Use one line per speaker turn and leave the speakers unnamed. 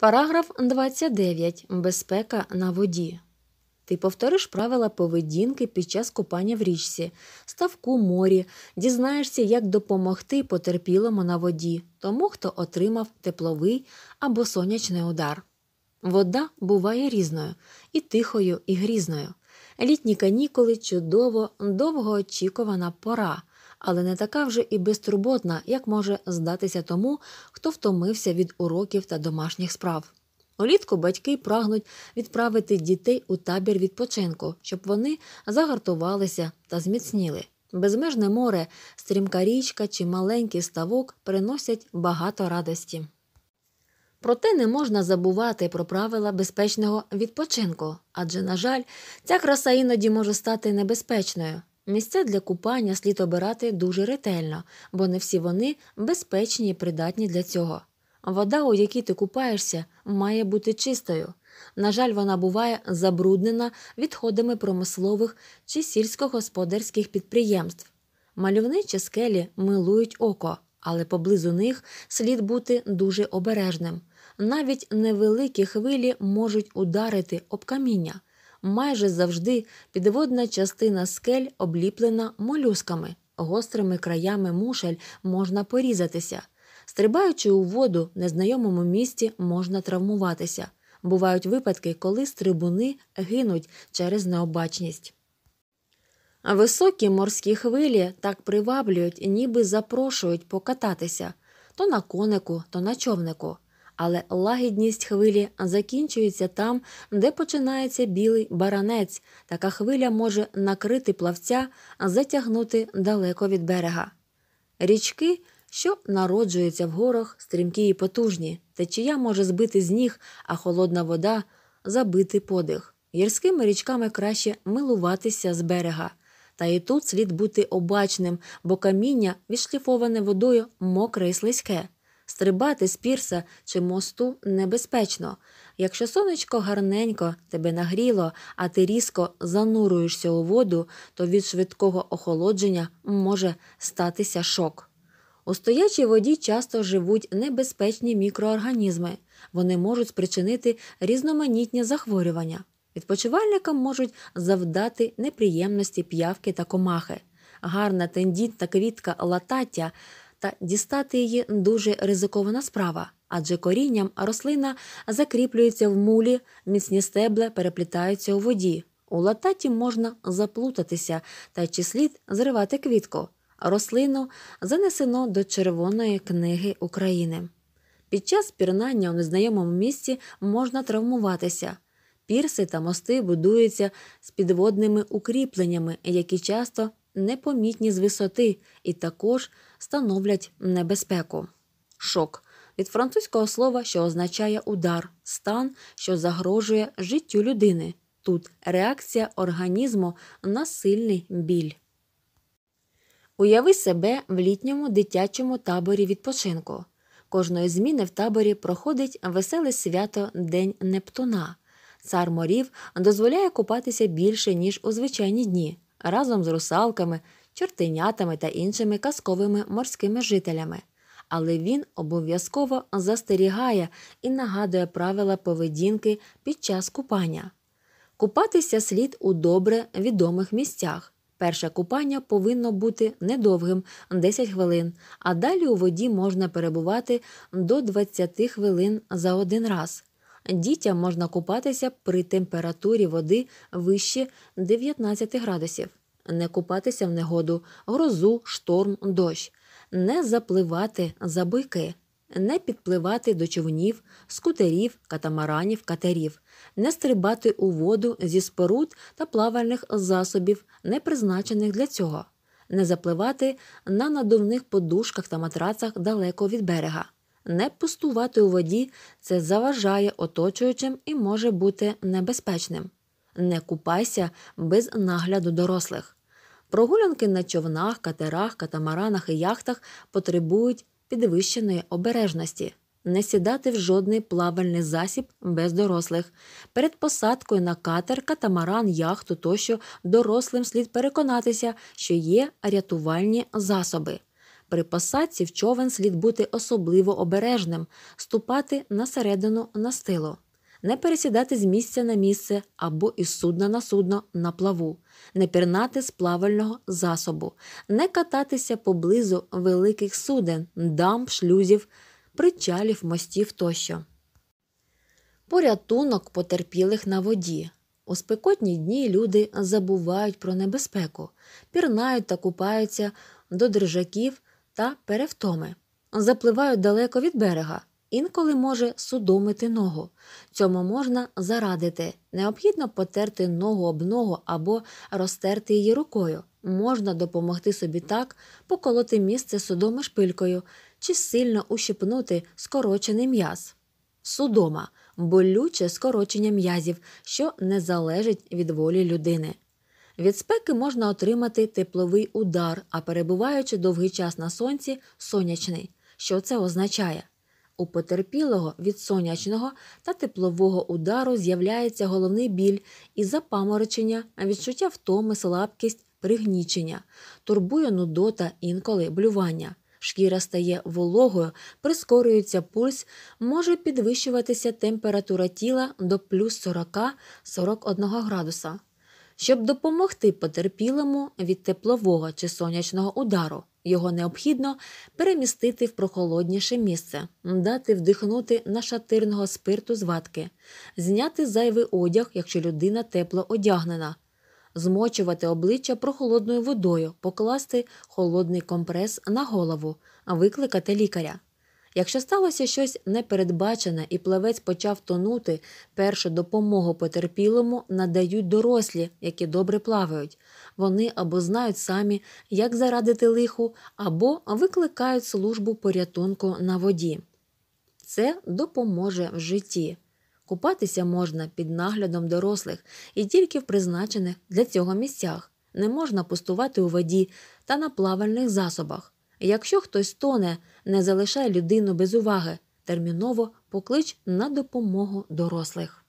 Параграф 29. Безпека на воді. Ти повториш правила поведінки під час купання в річці, ставку морі, дізнаєшся, як допомогти потерпілому на воді, тому хто отримав тепловий або сонячний удар. Вода буває різною і тихою, і грізною. Літні канікули чудово, довго очікувана пора але не така вже і безтурботна, як може здатися тому, хто втомився від уроків та домашніх справ. Улітку батьки прагнуть відправити дітей у табір відпочинку, щоб вони загартувалися та зміцніли. Безмежне море, стрімка річка чи маленький ставок приносять багато радості. Проте не можна забувати про правила безпечного відпочинку, адже, на жаль, ця краса іноді може стати небезпечною. Місця для купання слід обирати дуже ретельно, бо не всі вони безпечні і придатні для цього. Вода, у якій ти купаєшся, має бути чистою. На жаль, вона буває забруднена відходами промислових чи сільськогосподарських підприємств. Мальовничі скелі милують око, але поблизу них слід бути дуже обережним. Навіть невеликі хвилі можуть ударити об каміння майже завжди підводна частина скель обліплена молюсками, гострими краями мушель можна порізатися. Стрибаючи у воду в незнайомому місці можна травмуватися. Бувають випадки, коли стрибуни гинуть через необачність. Високі морські хвилі так приваблюють, ніби запрошують покататися то на конику, то на човнику але лагідність хвилі закінчується там, де починається білий баранець. Така хвиля може накрити плавця, затягнути далеко від берега. Річки, що народжуються в горах, стрімкі і потужні, течія може збити з ніг, а холодна вода забити подих. Гірськими річками краще милуватися з берега. Та і тут слід бути обачним, бо каміння, відшліфоване водою, мокре і слизьке стрибати з пірса чи мосту небезпечно. Якщо сонечко гарненько тебе нагріло, а ти різко занурюєшся у воду, то від швидкого охолодження може статися шок. У стоячій воді часто живуть небезпечні мікроорганізми, вони можуть спричинити різноманітні захворювання. Відпочивальникам можуть завдати неприємності п'явки та комахи. Гарна тендітна квітка латаття – та дістати її дуже ризикована справа, адже корінням рослина закріплюється в мулі, міцні стебла переплітаються у воді. У лататі можна заплутатися та чи слід зривати квітку. Рослину занесено до Червоної книги України. Під час пірнання у незнайомому місці можна травмуватися. Пірси та мости будуються з підводними укріпленнями, які часто непомітні з висоти, і також становлять небезпеку. Шок від французького слова, що означає удар, стан, що загрожує життю людини. Тут реакція організму на сильний біль. Уяви себе в літньому дитячому таборі відпочинку. Кожної зміни в таборі проходить веселе свято День Нептуна. Цар морів дозволяє купатися більше, ніж у звичайні дні, разом з русалками, чортенятами та іншими казковими морськими жителями, але він обов'язково застерігає і нагадує правила поведінки під час купання. Купатися слід у добре відомих місцях. Перше купання повинно бути недовгим 10 хвилин, а далі у воді можна перебувати до 20 хвилин за один раз. Дітям можна купатися при температурі води вище 19 градусів не купатися в негоду, грозу, шторм, дощ, не запливати за бики, не підпливати до човнів, скутерів, катамаранів, катерів, не стрибати у воду зі споруд та плавальних засобів, не призначених для цього, не запливати на надувних подушках та матрацах далеко від берега. Не пустувати у воді це заважає оточуючим і може бути небезпечним. Не купайся без нагляду дорослих. Прогулянки на човнах, катерах, катамаранах і яхтах потребують підвищеної обережності. Не сідати в жодний плавальний засіб без дорослих. Перед посадкою на катер, катамаран, яхту тощо дорослим слід переконатися, що є рятувальні засоби. При посадці в човен слід бути особливо обережним, ступати на середину настилу не пересідати з місця на місце або із судна на судно на плаву, не пірнати з плавального засобу, не кататися поблизу великих суден, дамб, шлюзів, причалів, мостів тощо. Порятунок потерпілих на воді. У спекотні дні люди забувають про небезпеку, пірнають та купаються до держаків та перевтоми, запливають далеко від берега, інколи може судомити ногу. Цьому можна зарадити. Необхідно потерти ногу об ногу або розтерти її рукою. Можна допомогти собі так, поколоти місце судоми шпилькою чи сильно ущипнути скорочений м'яз. Судома болюче скорочення м'язів, що не залежить від волі людини. Від спеки можна отримати тепловий удар, а перебуваючи довгий час на сонці сонячний. Що це означає? У потерпілого від сонячного та теплового удару з'являється головний біль і запаморочення, а відчуття втоми, слабкість, пригнічення, турбує нудота, інколи блювання. Шкіра стає вологою, прискорюється пульс, може підвищуватися температура тіла до плюс 40-41 градуса. Щоб допомогти потерпілому від теплового чи сонячного удару, його необхідно перемістити в прохолодніше місце, дати вдихнути на шатирного спирту з ватки, зняти зайвий одяг, якщо людина тепло одягнена, змочувати обличчя прохолодною водою, покласти холодний компрес на голову, викликати лікаря. Якщо сталося щось непередбачене і плавець почав тонути, першу допомогу потерпілому надають дорослі, які добре плавають. Вони або знають самі, як зарадити лиху, або викликають службу порятунку на воді. Це допоможе в житті. Купатися можна під наглядом дорослих і тільки в призначених для цього місцях. Не можна пустувати у воді та на плавальних засобах. Якщо хтось тоне, не залишай людину без уваги, терміново поклич на допомогу дорослих.